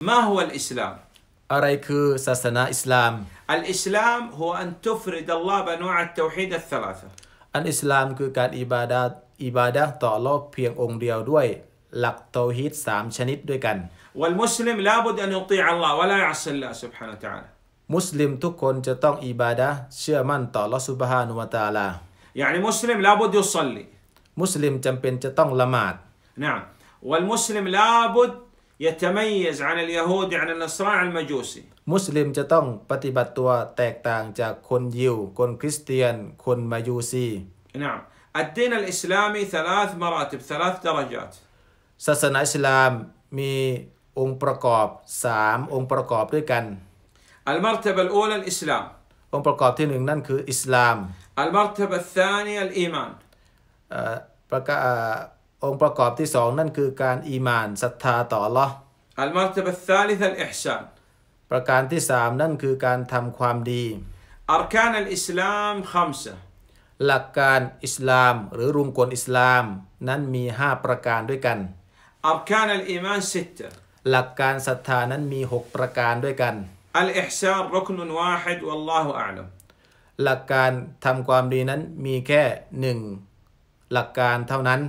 ما هو الإسلام؟ أريك ساسنا إسلام الإسلام هو أن تفرد الله بأنواع التوحيد الثلاثة อันอิสลามคือการอิบาดาอิบาดะต่ออัลลอฮ์เพียงองค์เดียวด้วย كان والمسلم لابد أن يطيع الله ولا يعصي الله سبحانه وتعالى وتعالى يعني مسلم لابد يصلي لماد نعم والمسلم لابد يتميز عن اليهود عن النصارى المجوسي مسلم جتونغ بتبتوا جا كون يو كون كريستيان كون مجوسي نعم الدين الإسلامي ثلاث مراتب ثلاث درجات سسنا إسلام مي أم بركوب سام أم بركوب ديكن المرتبة الأولى الإسلام أم بركوب تنين نن كو إسلام المرتبة الثانية الإيمان أه องค์ประกอบที่สอง นั่นคือการอีมานศรัทธาต่อละอัลมาตบะซาลิธออิชานประการที่สามนั่นคือการทำความดีอารคานอิสลามคำสหลักการอิสลามหรือรุงกลอิสลามนั้นมีห้าประการด้วยกันอารคานอิอีมานสิตหลักการศรัทธานั้นมีหกประการด้วยกันอัลอิฮชานรุกนุนวาฮิดวัลลอฮุอาลัมหลักการทำความดีนั้นมีแค่หนึ่งหลักการเท่านั้น